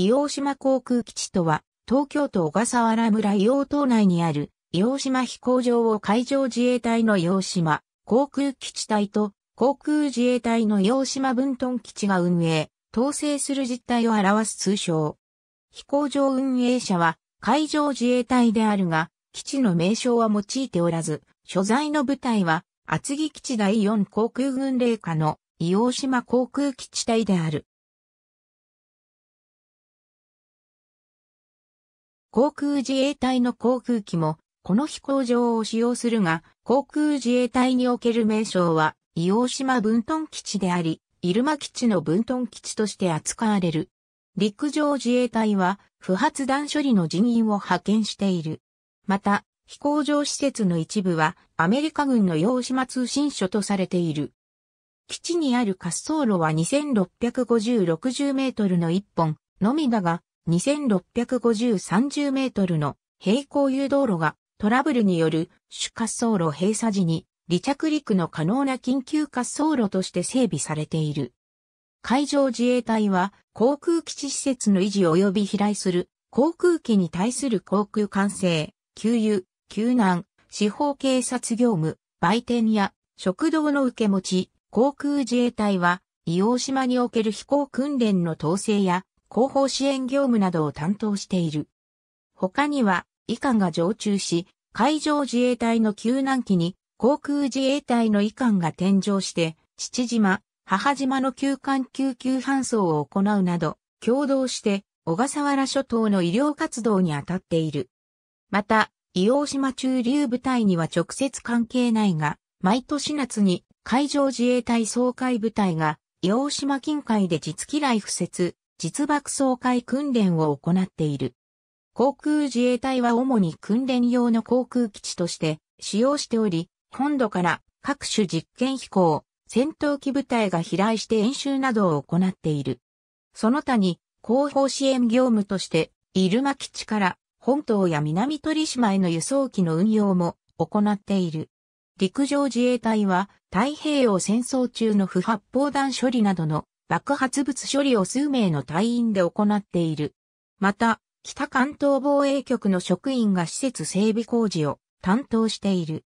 硫黄島航空基地とは、東京都小笠原村硫黄島内にある、硫黄島飛行場を海上自衛隊の伊黄島航空基地隊と航空自衛隊の伊黄島分屯基地が運営、統制する実態を表す通称。飛行場運営者は海上自衛隊であるが、基地の名称は用いておらず、所在の部隊は厚木基地第4航空軍令下の硫黄島航空基地隊である。航空自衛隊の航空機も、この飛行場を使用するが、航空自衛隊における名称は、伊王島分屯基地であり、入間基地の分屯基地として扱われる。陸上自衛隊は、不発弾処理の人員を派遣している。また、飛行場施設の一部は、アメリカ軍の洋島通信所とされている。基地にある滑走路は2650、60メートルの一本のみだが、2650-30メートルの平行誘導路がトラブルによる主滑走路閉鎖時に離着陸の可能な緊急滑走路として整備されている。海上自衛隊は航空基地施設の維持及び飛来する航空機に対する航空管制、給油、救難、司法警察業務、売店や食堂の受け持ち、航空自衛隊は、伊黄島における飛行訓練の統制や広報支援業務などを担当している。他には、以下が常駐し、海上自衛隊の救難機に、航空自衛隊の医官が添乗して、父島、母島の休館救急搬送を行うなど、共同して、小笠原諸島の医療活動に当たっている。また、伊大島中流部隊には直接関係ないが、毎年夏に海上自衛隊総会部隊が、伊大島近海で実機来不設、実爆掃海訓練を行っている。航空自衛隊は主に訓練用の航空基地として使用しており、本土から各種実験飛行、戦闘機部隊が飛来して演習などを行っている。その他に後方支援業務として、入間基地から本島や南鳥島への輸送機の運用も行っている。陸上自衛隊は太平洋戦争中の不発砲弾処理などの爆発物処理を数名の隊員で行っている。また、北関東防衛局の職員が施設整備工事を担当している。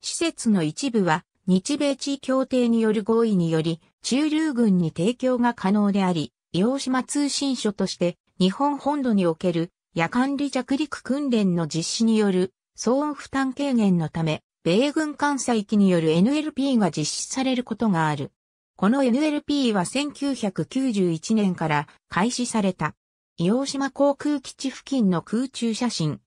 施設の一部は日米地位協定による合意により駐留軍に提供が可能であり、洋島通信所として日本本土における夜間離着陸訓練の実施による騒音負担軽減のため、米軍艦載機による NLP が実施されることがある。この NLP は1991年から開始された。伊予島航空基地付近の空中写真。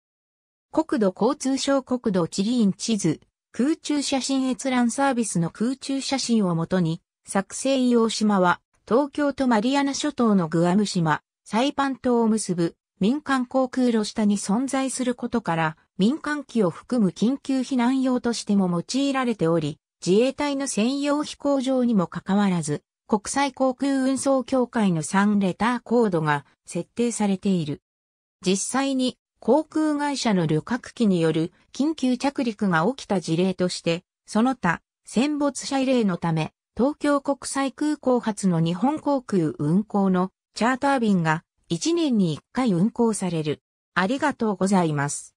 国土交通省国土地理院地図、空中写真閲覧サービスの空中写真をもとに、作成伊予島は東京とマリアナ諸島のグアム島、サイパン島を結ぶ民間航空路下に存在することから、民間機を含む緊急避難用としても用いられており、自衛隊の専用飛行場にもかかわらず、国際航空運送協会の3レターコードが設定されている。実際に航空会社の旅客機による緊急着陸が起きた事例として、その他、戦没者慰霊のため、東京国際空港発の日本航空運航のチャーター便が1年に1回運航される。ありがとうございます。